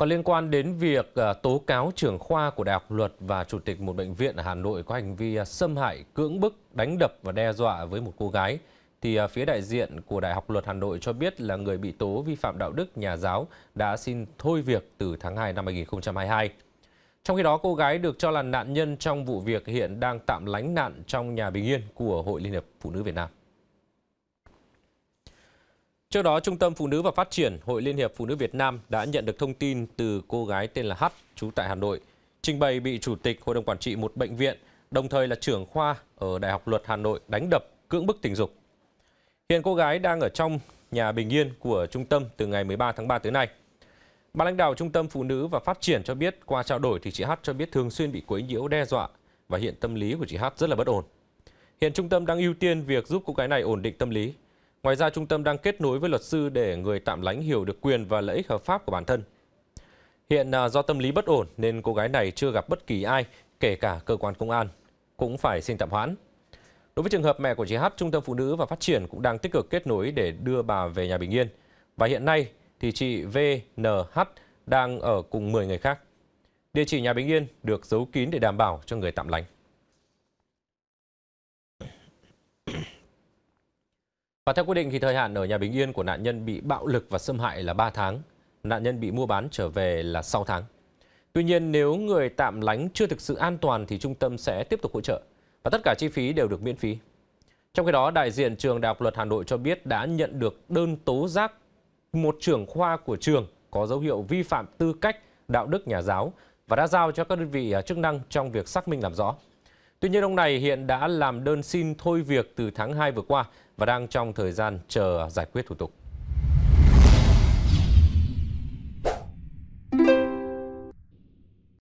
Còn liên quan đến việc ờ, tố cáo trưởng khoa của Đại học Luật và Chủ tịch một bệnh viện ở Hà Nội có hành vi ờ, xâm hại, cưỡng bức, đánh đập và đe dọa với một cô gái, thì ờ, phía đại diện của Đại học Luật Hà Nội cho biết là người bị tố vi phạm đạo đức nhà giáo đã xin thôi việc từ tháng 2 năm 2022. Trong khi đó, cô gái được cho là nạn nhân trong vụ việc hiện đang tạm lánh nạn trong nhà bình yên của Hội Liên hiệp Phụ nữ Việt Nam. Trước đó, Trung tâm Phụ nữ và Phát triển Hội Liên hiệp Phụ nữ Việt Nam đã nhận được thông tin từ cô gái tên là H, trú tại Hà Nội, trình bày bị chủ tịch hội đồng quản trị một bệnh viện, đồng thời là trưởng khoa ở Đại học Luật Hà Nội đánh đập, cưỡng bức tình dục. Hiện cô gái đang ở trong nhà bình yên của trung tâm từ ngày 13 tháng 3 tới nay. Ban lãnh đạo Trung tâm Phụ nữ và Phát triển cho biết qua trao đổi thì chị H cho biết thường xuyên bị quấy nhiễu đe dọa và hiện tâm lý của chị H rất là bất ổn. Hiện trung tâm đang ưu tiên việc giúp cô gái này ổn định tâm lý Ngoài ra, trung tâm đang kết nối với luật sư để người tạm lánh hiểu được quyền và lợi ích hợp pháp của bản thân. Hiện à, do tâm lý bất ổn nên cô gái này chưa gặp bất kỳ ai, kể cả cơ quan công an, cũng phải xin tạm hoãn. Đối với trường hợp mẹ của chị Hát, Trung tâm Phụ nữ và Phát triển cũng đang tích cực kết nối để đưa bà về nhà bình yên. Và hiện nay thì chị VNH đang ở cùng 10 người khác. Địa chỉ nhà bình yên được giấu kín để đảm bảo cho người tạm lánh. Và theo quy định thì thời hạn ở nhà Bình Yên của nạn nhân bị bạo lực và xâm hại là 3 tháng, nạn nhân bị mua bán trở về là 6 tháng. Tuy nhiên nếu người tạm lánh chưa thực sự an toàn thì trung tâm sẽ tiếp tục hỗ trợ và tất cả chi phí đều được miễn phí. Trong khi đó, đại diện trường Đại học Luật Hà Nội cho biết đã nhận được đơn tố giác một trưởng khoa của trường có dấu hiệu vi phạm tư cách đạo đức nhà giáo và đã giao cho các đơn vị à, chức năng trong việc xác minh làm rõ. Tuy nhiên ông này hiện đã làm đơn xin thôi việc từ tháng 2 vừa qua và đang trong thời gian chờ giải quyết thủ tục.